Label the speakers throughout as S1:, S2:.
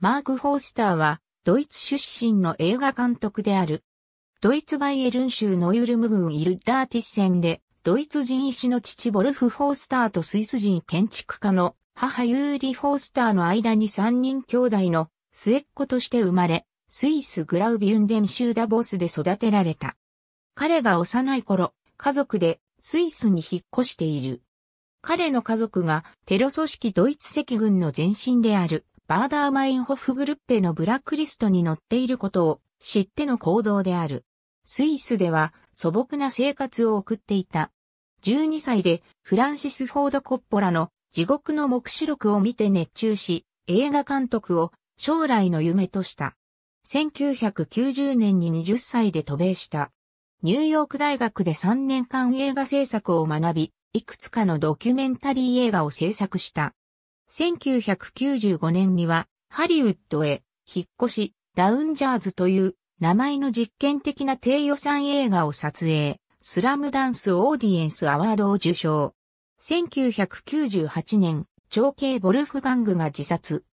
S1: マーク・フォースターは、ドイツ出身の映画監督である。ドイツ
S2: バイエルン州ノイルム郡イルダーティッセンで、ドイツ人医師の父ボルフ・フォースターとスイス人建築家の母ユーリ・フォースターの間に3人兄弟の末っ子として生まれ、スイスグラウビュンデン州ダボスで育てられた。彼が幼い頃、家族でスイスに引っ越している。彼の家族がテロ組織ドイツ赤軍の前身であるバーダーマインホフグルッペのブラックリストに載っていることを知っての行動である。スイスでは素朴な生活を送っていた。12歳でフランシス・フォード・コッポラの地獄の目視録を見て熱中し、映画監督を将来の夢とした。1990年に20歳で渡米した。ニューヨーク大学で3年間映画制作を学び、いくつかのドキュメンタリー映画を制作した。1995年にはハリウッドへ引っ越し、ラウンジャーズという名前の実験的な低予算映画を撮影、スラムダンスオーディエンスアワードを受賞。1998年、長兄ボルフガングが自殺。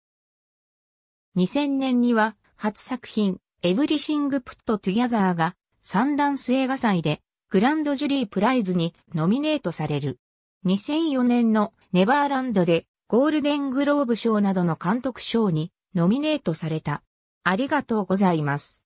S2: 2000年には、初作品、エブリシング・プット・トゥギャザーが、サンダンス映画祭で、グランドジュリープライズにノミネートされる。2004年のネバーランドでゴールデングローブ賞などの監督賞にノミ
S1: ネートされた。ありがとうございます。